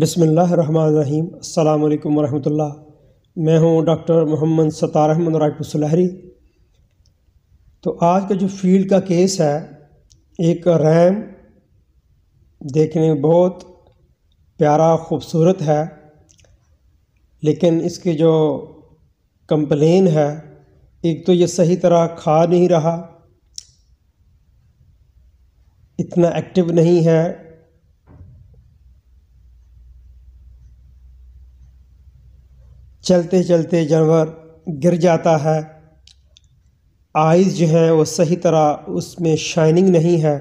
बसमीम् अल्लाम वरहमतुल्ला मैं हूं डॉक्टर मोहम्मद सतार अहमद रायपुर सुलहरी तो आज का जो फील्ड का केस है एक रैम देखने में बहुत प्यारा खूबसूरत है लेकिन इसकी जो कंप्लेन है एक तो ये सही तरह खा नहीं रहा इतना एक्टिव नहीं है चलते चलते जानवर गिर जाता है आइज़ जो हैं वो सही तरह उसमें शाइनिंग नहीं है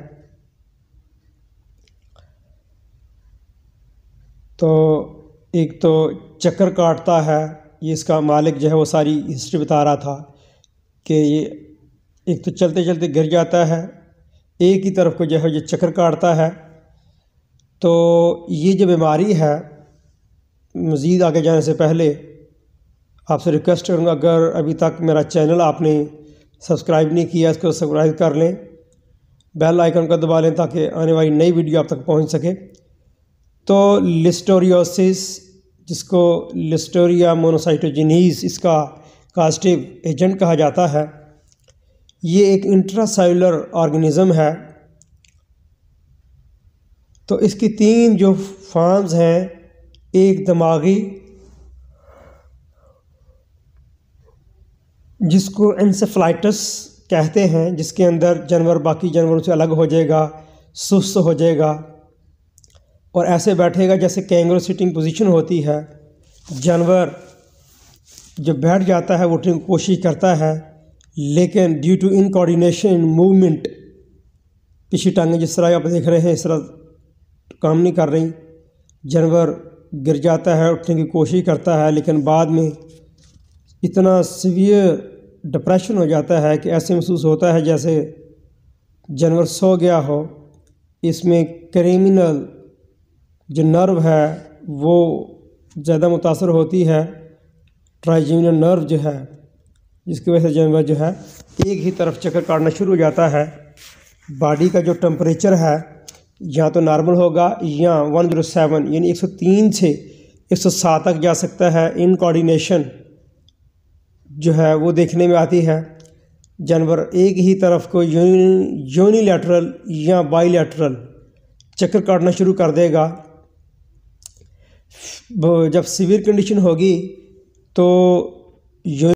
तो एक तो चक्कर काटता है ये इसका मालिक जो है वो सारी हिस्ट्री बता रहा था कि ये एक तो चलते चलते गिर जाता है एक ही तरफ को जो है ये चक्कर काटता है तो ये जो बीमारी है मज़ीद आगे जाने से पहले आपसे रिक्वेस्ट करूँगा अगर अभी तक मेरा चैनल आपने सब्सक्राइब नहीं किया इसको सब्सक्राइब कर लें बेल आइकन को दबा लें ताकि आने वाली नई वीडियो आप तक पहुँच सके तो लिस्टोरियोसिस जिसको लिस्टोरिया मोनोसाइटोजिनीज इसका कास्टिव एजेंट कहा जाता है ये एक इंट्रासेलुलर ऑर्गेनिज़म है तो इसकी तीन जो फॉर्म्स हैं एक दिमागी जिसको इंसेफ्लाइटस कहते हैं जिसके अंदर जानवर बाकी जानवरों से अलग हो जाएगा सुस्त हो जाएगा और ऐसे बैठेगा जैसे कैंगरो सिटिंग पोजीशन होती है जानवर जब बैठ जाता है वो उठने की कोशिश करता है लेकिन due to incoordination in movement पिछली टांगें जिस तरह आप देख रहे हैं इस तरह काम नहीं कर रही जानवर गिर जाता है उठने की कोशिश करता है लेकिन बाद में इतना सीवियर डिप्रेशन हो जाता है कि ऐसे महसूस होता है जैसे जानवर सो गया हो इसमें क्रिमिनल जो नर्व है वो ज़्यादा मुतासर होती है ट्राइजिनल नर्व जो है जिसकी वजह से जानवर जो है एक ही तरफ चक्कर काटना शुरू हो जाता है बॉडी का जो टम्परेचर है या तो नॉर्मल होगा या 107 यानी 103 से 107 तक जा सकता है इन कोऑर्डिनेशन जो है वो देखने में आती है जानवर एक ही तरफ को यूनि यूनिलेटरल या बाईलेटरल चक्कर काटना शुरू कर देगा जब सीवियर कंडीशन होगी तो